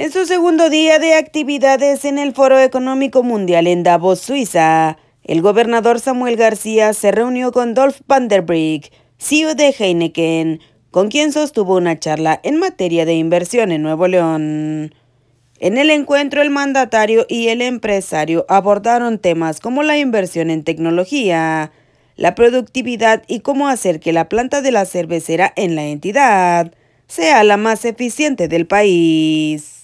En su segundo día de actividades en el Foro Económico Mundial en Davos, Suiza, el gobernador Samuel García se reunió con Dolph van der CEO de Heineken, con quien sostuvo una charla en materia de inversión en Nuevo León. En el encuentro, el mandatario y el empresario abordaron temas como la inversión en tecnología, la productividad y cómo hacer que la planta de la cervecera en la entidad sea la más eficiente del país.